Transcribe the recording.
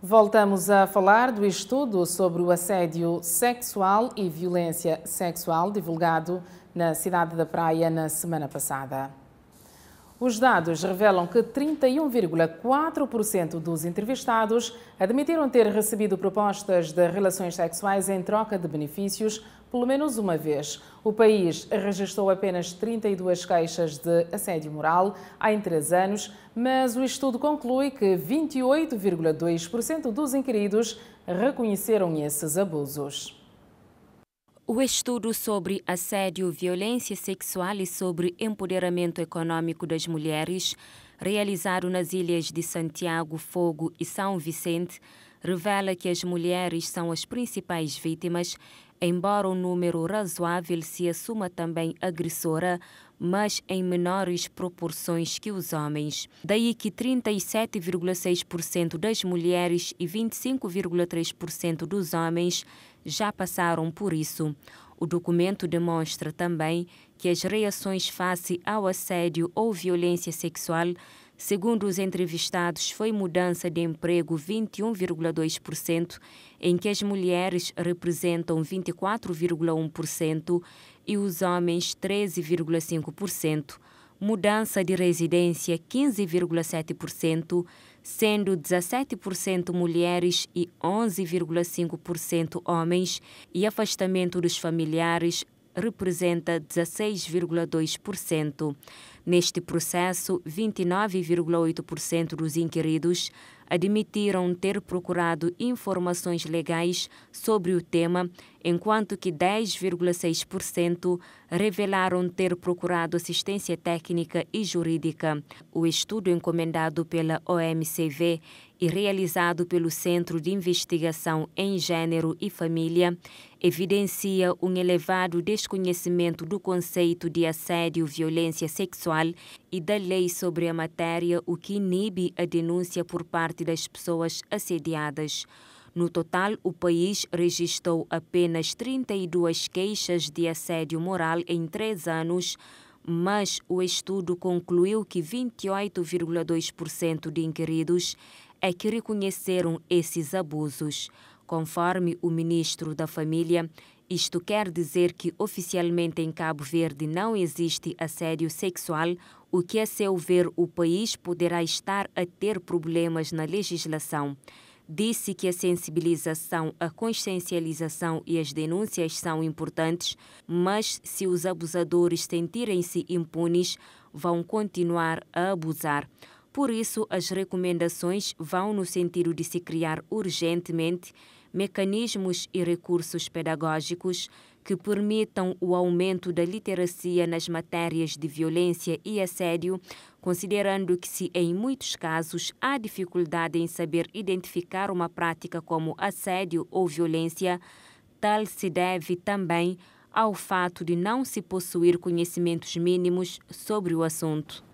Voltamos a falar do estudo sobre o assédio sexual e violência sexual divulgado na cidade da Praia na semana passada. Os dados revelam que 31,4% dos entrevistados admitiram ter recebido propostas de relações sexuais em troca de benefícios pelo menos uma vez. O país registrou apenas 32 queixas de assédio moral há em três anos, mas o estudo conclui que 28,2% dos inquiridos reconheceram esses abusos. O estudo sobre assédio, violência sexual e sobre empoderamento econômico das mulheres, realizado nas ilhas de Santiago, Fogo e São Vicente, revela que as mulheres são as principais vítimas, embora um número razoável se assuma também agressora, mas em menores proporções que os homens. Daí que 37,6% das mulheres e 25,3% dos homens já passaram por isso. O documento demonstra também que as reações face ao assédio ou violência sexual, segundo os entrevistados, foi mudança de emprego 21,2%, em que as mulheres representam 24,1% e os homens 13,5% mudança de residência 15,7%, sendo 17% mulheres e 11,5% homens, e afastamento dos familiares representa 16,2%. Neste processo, 29,8% dos inquiridos admitiram ter procurado informações legais sobre o tema, enquanto que 10,6% revelaram ter procurado assistência técnica e jurídica. O estudo encomendado pela OMCV e realizado pelo Centro de Investigação em Gênero e Família evidencia um elevado desconhecimento do conceito de assédio e violência sexual e da lei sobre a matéria, o que inibe a denúncia por parte das pessoas assediadas. No total, o país registrou apenas 32 queixas de assédio moral em três anos, mas o estudo concluiu que 28,2% de inquiridos é que reconheceram esses abusos. Conforme o ministro da Família, isto quer dizer que oficialmente em Cabo Verde não existe assédio sexual, o que, a seu ver, o país poderá estar a ter problemas na legislação. Disse que a sensibilização, a consciencialização e as denúncias são importantes, mas se os abusadores sentirem-se impunes, vão continuar a abusar. Por isso, as recomendações vão no sentido de se criar urgentemente mecanismos e recursos pedagógicos que permitam o aumento da literacia nas matérias de violência e assédio, considerando que, se em muitos casos há dificuldade em saber identificar uma prática como assédio ou violência, tal se deve também ao fato de não se possuir conhecimentos mínimos sobre o assunto.